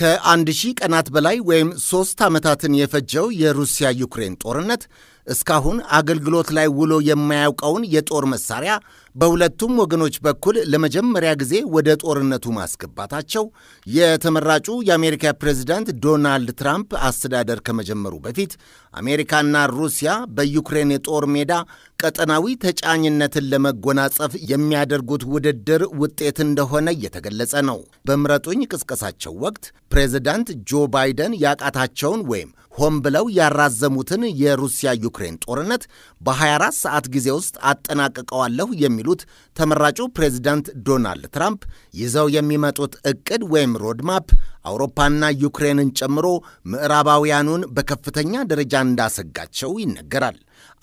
ከአንድ ሺህ ቀናት በላይ ወይም ሦስት ዓመታትን የፈጀው የሩሲያ ዩክሬን ጦርነት እስካሁን አገልግሎት ላይ ውሎ የማያውቀውን የጦር መሳሪያ በሁለቱም ወገኖች በኩል ለመጀመሪያ ጊዜ ወደ ጦርነቱ ማስገባታቸው የተመራጩ የአሜሪካ ፕሬዝዳንት ዶናልድ ትራምፕ አስተዳደር ከመጀመሩ በፊት አሜሪካና ሩሲያ በዩክሬን የጦር ሜዳ ቀጠናዊ ተጫኝነትን ለመጎናጸፍ የሚያደርጉት ውድድር ውጤት እንደሆነ እየተገለጸ ነው። በምረጡኝ ቅስቀሳቸው ወቅት ፕሬዝዳንት ጆ ባይደን ያቃታቸውን ወይም ሆን ብለው ያራዘሙትን የሩሲያ ዩክሬን ጦርነት በ24 ሰዓት ጊዜ ውስጥ አጠናቅቀዋለሁ የሚሉት ተመራጩ ፕሬዚዳንት ዶናልድ ትራምፕ ይዘው የሚመጡት እቅድ ወይም ሮድማፕ አውሮፓና ዩክሬንን ጨምሮ ምዕራባውያኑን በከፍተኛ ደረጃ እንዳሰጋቸው ይነገራል።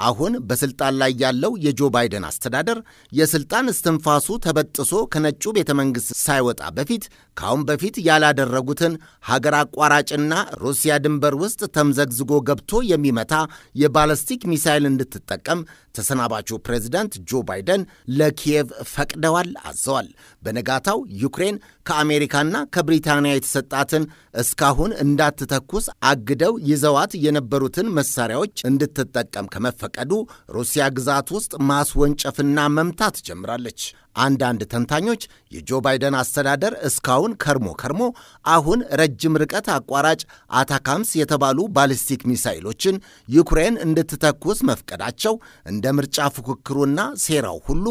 አሁን በስልጣን ላይ ያለው የጆ ባይደን አስተዳደር የስልጣን እስትንፋሱ ተበጥሶ ከነጩ ቤተ መንግሥት ሳይወጣ በፊት ካሁን በፊት ያላደረጉትን ሀገር አቋራጭና ሩሲያ ድንበር ውስጥ ተምዘግዝጎ ገብቶ የሚመታ የባለስቲክ ሚሳይል እንድትጠቀም ተሰናባቹ ፕሬዚዳንት ጆ ባይደን ለኪየቭ ፈቅደዋል፣ አዘዋል። በነጋታው ዩክሬን ከአሜሪካና ከብሪታንያ የተሰጣትን እስካሁን እንዳትተኩስ አግደው ይዘዋት የነበሩትን መሳሪያዎች እንድትጠቀም ከመፈ በመፈቀዱ ሩሲያ ግዛት ውስጥ ማስወንጨፍና መምታት ጀምራለች። አንዳንድ ተንታኞች የጆ ባይደን አስተዳደር እስካሁን ከርሞ ከርሞ አሁን ረጅም ርቀት አቋራጭ አታካምስ የተባሉ ባሊስቲክ ሚሳይሎችን ዩክሬን እንድትተኩስ መፍቀዳቸው እንደ ምርጫ ፉክክሩና ሴራው ሁሉ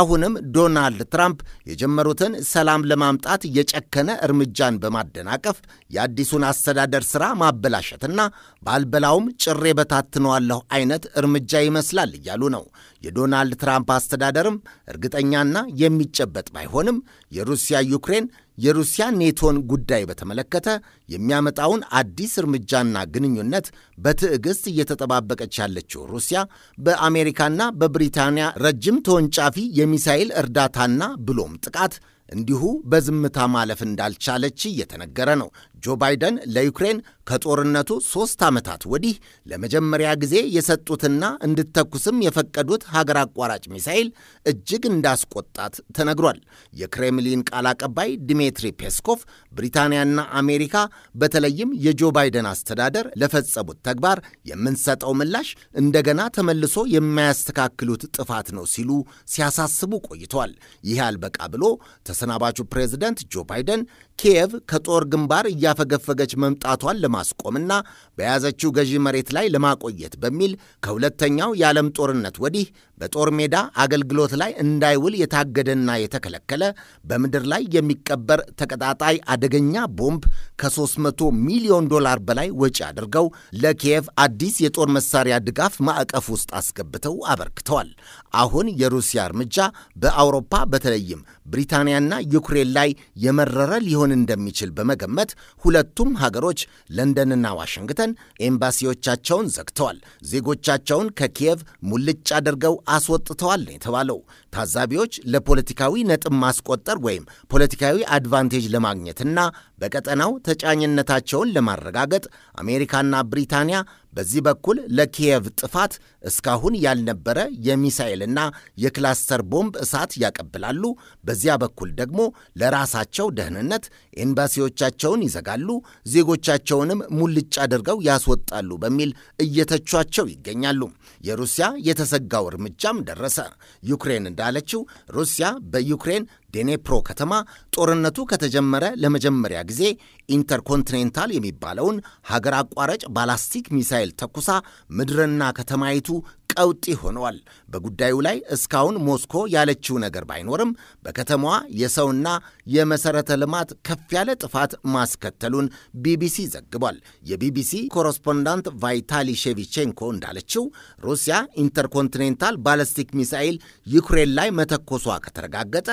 አሁንም ዶናልድ ትራምፕ የጀመሩትን ሰላም ለማምጣት የጨከነ እርምጃን በማደናቀፍ የአዲሱን አስተዳደር ሥራ ማበላሸትና ባልበላውም ጭሬ በታትነዋለሁ አይነት እርምጃ ይመስላል እያሉ ነው። የዶናልድ ትራምፕ አስተዳደርም እርግጠኛና የሚጨበጥ ባይሆንም የሩሲያ ዩክሬን የሩሲያ ኔቶን ጉዳይ በተመለከተ የሚያመጣውን አዲስ እርምጃና ግንኙነት በትዕግስት እየተጠባበቀች ያለችው ሩሲያ በአሜሪካና በብሪታንያ ረጅም ተወንጫፊ የሚሳይል እርዳታና ብሎም ጥቃት እንዲሁ በዝምታ ማለፍ እንዳልቻለች እየተነገረ ነው። ጆ ባይደን ለዩክሬን ከጦርነቱ ሦስት ዓመታት ወዲህ ለመጀመሪያ ጊዜ የሰጡትና እንድተኩስም የፈቀዱት ሀገር አቋራጭ ሚሳይል እጅግ እንዳስቆጣት ተነግሯል። የክሬምሊን ቃል አቀባይ ዲሜትሪ ፔስኮቭ ብሪታንያና አሜሪካ በተለይም የጆ ባይደን አስተዳደር ለፈጸሙት ተግባር የምንሰጠው ምላሽ እንደገና ተመልሶ የማያስተካክሉት ጥፋት ነው ሲሉ ሲያሳስቡ ቆይተዋል። ይህ አልበቃ ብሎ ተሰናባቹ ፕሬዝደንት ጆ ባይደን ኪየቭ ከጦር ግንባር እያፈገፈገች መምጣቷን ለማስቆምና በያዘችው ገዢ መሬት ላይ ለማቆየት በሚል ከሁለተኛው የዓለም ጦርነት ወዲህ በጦር ሜዳ አገልግሎት ላይ እንዳይውል የታገደና የተከለከለ በምድር ላይ የሚቀበር ተቀጣጣይ አደገኛ ቦምብ ከ300 ሚሊዮን ዶላር በላይ ወጪ አድርገው ለኪየቭ አዲስ የጦር መሳሪያ ድጋፍ ማዕቀፍ ውስጥ አስገብተው አበርክተዋል። አሁን የሩሲያ እርምጃ በአውሮፓ በተለይም ብሪታንያና ዩክሬን ላይ የመረረ ሊሆን ሊሆን እንደሚችል በመገመት ሁለቱም ሀገሮች ለንደንና ዋሽንግተን ኤምባሲዎቻቸውን ዘግተዋል። ዜጎቻቸውን ከኪየቭ ሙልጭ አድርገው አስወጥተዋል ነው የተባለው። ታዛቢዎች ለፖለቲካዊ ነጥብ ማስቆጠር ወይም ፖለቲካዊ አድቫንቴጅ ለማግኘትና በቀጠናው ተጫኝነታቸውን ለማረጋገጥ አሜሪካና ብሪታንያ በዚህ በኩል ለኪየቭ ጥፋት እስካሁን ያልነበረ የሚሳኤልና የክላስተር ቦምብ እሳት ያቀብላሉ። በዚያ በኩል ደግሞ ለራሳቸው ደህንነት ኤምባሲዎቻቸውን ይዘጋሉ፣ ዜጎቻቸውንም ሙልጭ አድርገው ያስወጣሉ በሚል እየተቿቸው ይገኛሉ። የሩሲያ የተሰጋው እርምጃም ደረሰ። ዩክሬን እንዳለችው ሩሲያ በዩክሬን ዴኔፕሮ ከተማ ጦርነቱ ከተጀመረ ለመጀመሪያ ጊዜ ኢንተርኮንቲኔንታል የሚባለውን ሀገር አቋራጭ ባላስቲክ ሚሳይል ተኩሳ ምድርና ከተማይቱ ቀውጢ ሆነዋል። በጉዳዩ ላይ እስካሁን ሞስኮ ያለችው ነገር ባይኖርም በከተማዋ የሰውና የመሰረተ ልማት ከፍ ያለ ጥፋት ማስከተሉን ቢቢሲ ዘግቧል። የቢቢሲ ኮረስፖንዳንት ቫይታሊ ሼቪቼንኮ እንዳለችው ሩሲያ ኢንተርኮንቲኔንታል ባለስቲክ ሚሳኤል ዩክሬን ላይ መተኮሷ ከተረጋገጠ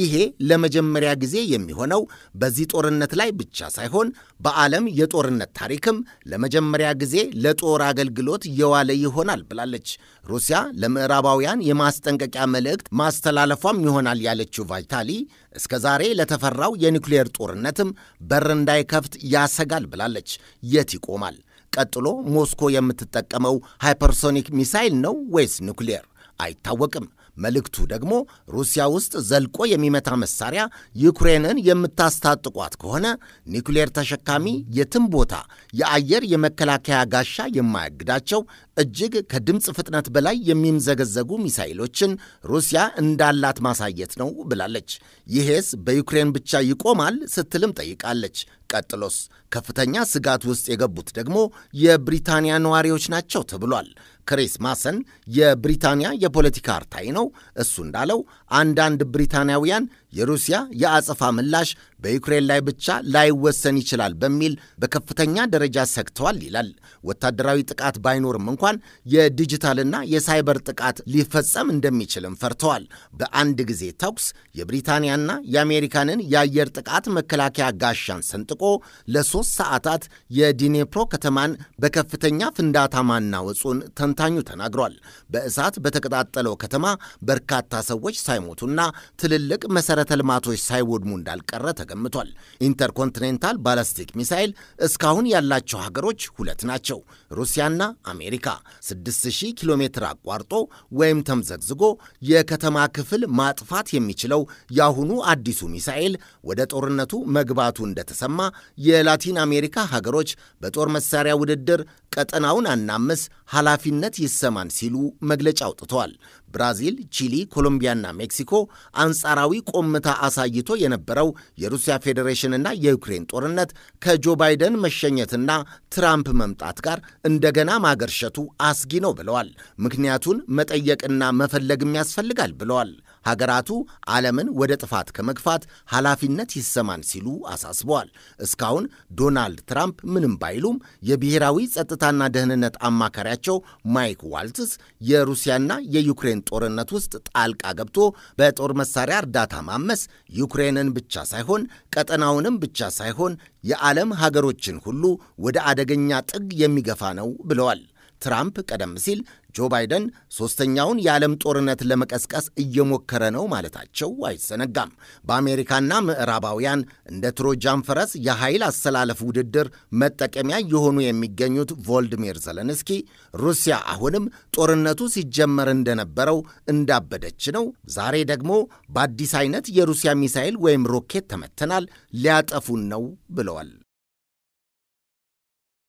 ይሄ ለመጀመሪያ ጊዜ የሚሆነው በዚህ ጦርነት ላይ ብቻ ሳይሆን በዓለም የጦርነት ታሪክም ለመጀመሪያ ጊዜ ለጦር አገልግሎት የዋለ ይሆናል ብላለች። ሩሲያ ለምዕራባውያን የማስጠንቀቂያ መልእክት ማስተላለፏም ይሆናል ያለችው ቫይታሊ እስከ ዛሬ ለተፈራው የኒውክሌር ጦርነትም በር እንዳይከፍት ያሰጋል ብላለች። የት ይቆማል? ቀጥሎ ሞስኮ የምትጠቀመው ሃይፐርሶኒክ ሚሳይል ነው ወይስ ኒውክሌር? አይታወቅም። መልእክቱ ደግሞ ሩሲያ ውስጥ ዘልቆ የሚመታ መሳሪያ ዩክሬንን የምታስታጥቋት ከሆነ ኒውክሌር ተሸካሚ የትም ቦታ የአየር የመከላከያ ጋሻ የማያግዳቸው እጅግ ከድምፅ ፍጥነት በላይ የሚምዘገዘጉ ሚሳይሎችን ሩሲያ እንዳላት ማሳየት ነው ብላለች። ይሄስ በዩክሬን ብቻ ይቆማል ስትልም ጠይቃለች። ቀጥሎስ ከፍተኛ ስጋት ውስጥ የገቡት ደግሞ የብሪታንያ ነዋሪዎች ናቸው ተብሏል። ክሪስ ማሰን የብሪታንያ የፖለቲካ አርታይ ነው። እሱ እንዳለው አንዳንድ ብሪታንያውያን የሩሲያ የአጸፋ ምላሽ በዩክሬን ላይ ብቻ ላይወሰን ይችላል በሚል በከፍተኛ ደረጃ ሰግተዋል ይላል። ወታደራዊ ጥቃት ባይኖርም እንኳን የዲጂታልና የሳይበር ጥቃት ሊፈጸም እንደሚችልም ፈርተዋል። በአንድ ጊዜ ተኩስ የብሪታንያና የአሜሪካንን የአየር ጥቃት መከላከያ ጋሻን ሰንጥቆ ለሶስት ሰዓታት የዲኔፕሮ ከተማን በከፍተኛ ፍንዳታ ማናወጹን ተንታኙ ተናግሯል። በእሳት በተቀጣጠለው ከተማ በርካታ ሰዎች ሳይሞቱና ትልልቅ መሠረተ ልማቶች ሳይወድሙ እንዳልቀረ ተገምቷል። ኢንተርኮንቲኔንታል ባላስቲክ ሚሳይል እስካሁን ያላቸው ሀገሮች ሁለት ናቸው፣ ሩሲያና አሜሪካ። 6000 ኪሎ ሜትር አቋርጦ ወይም ተምዘግዝጎ የከተማ ክፍል ማጥፋት የሚችለው የአሁኑ አዲሱ ሚሳኤል ወደ ጦርነቱ መግባቱ እንደተሰማ የላቲን አሜሪካ ሀገሮች በጦር መሳሪያ ውድድር ቀጠናውን አናምስ ኃላፊነት ይሰማን ሲሉ መግለጫ አውጥተዋል። ብራዚል፣ ቺሊ፣ ኮሎምቢያና ሜክሲኮ አንጻራዊ ቆምታ አሳይቶ የነበረው የሩሲያ ፌዴሬሽንና የዩክሬን ጦርነት ከጆ ባይደን መሸኘትና ትራምፕ መምጣት ጋር እንደገና ማገርሸቱ አስጊ ነው ብለዋል። ምክንያቱን መጠየቅና መፈለግም ያስፈልጋል ብለዋል። ሀገራቱ ዓለምን ወደ ጥፋት ከመግፋት ኃላፊነት ይሰማን ሲሉ አሳስበዋል። እስካሁን ዶናልድ ትራምፕ ምንም ባይሉም የብሔራዊ ጸጥታና ደህንነት አማካሪያቸው ማይክ ዋልትስ የሩሲያና የዩክሬን ጦርነት ውስጥ ጣልቃ ገብቶ በጦር መሳሪያ እርዳታ ማመስ ዩክሬንን ብቻ ሳይሆን ቀጠናውንም ብቻ ሳይሆን የዓለም ሀገሮችን ሁሉ ወደ አደገኛ ጥግ የሚገፋ ነው ብለዋል። ትራምፕ ቀደም ሲል ጆ ባይደን ሦስተኛውን የዓለም ጦርነት ለመቀስቀስ እየሞከረ ነው ማለታቸው አይዘነጋም። በአሜሪካና ምዕራባውያን እንደ ትሮጃን ፈረስ የኃይል አሰላለፍ ውድድር መጠቀሚያ የሆኑ የሚገኙት ቮልዲሚር ዘለንስኪ ሩሲያ አሁንም ጦርነቱ ሲጀመር እንደነበረው እንዳበደች ነው፣ ዛሬ ደግሞ በአዲስ አይነት የሩሲያ ሚሳይል ወይም ሮኬት ተመተናል፣ ሊያጠፉን ነው ብለዋል።